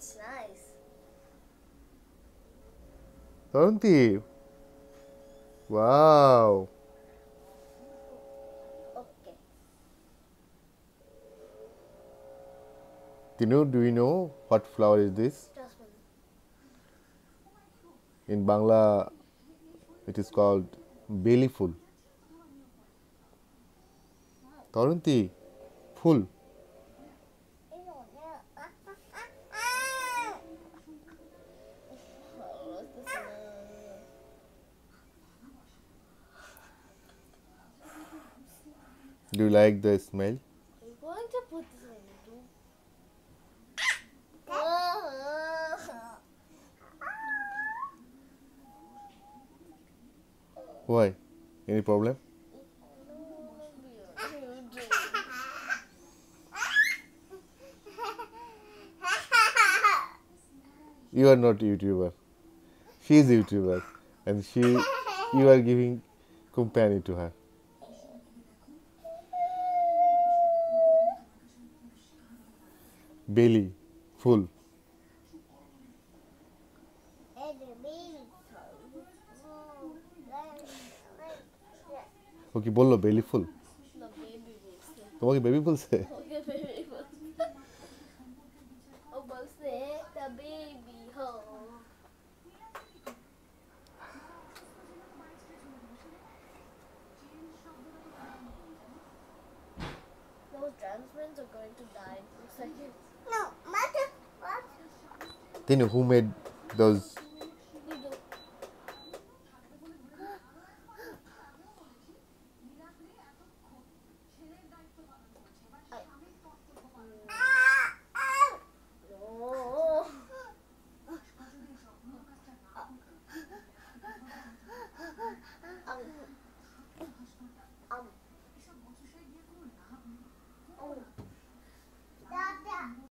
It's nice. Don't you? Wow. Okay. Do you know, do you know what flower is this? In Bangla, it is called belly full. full. Do you like the smell? Why? Any problem? You are not YouTuber she is a YouTuber and she you are giving company to her. Belly full. ও কি বললো বেলি ফুল তোমাকে baby বলছে transplants are going to die Then who made those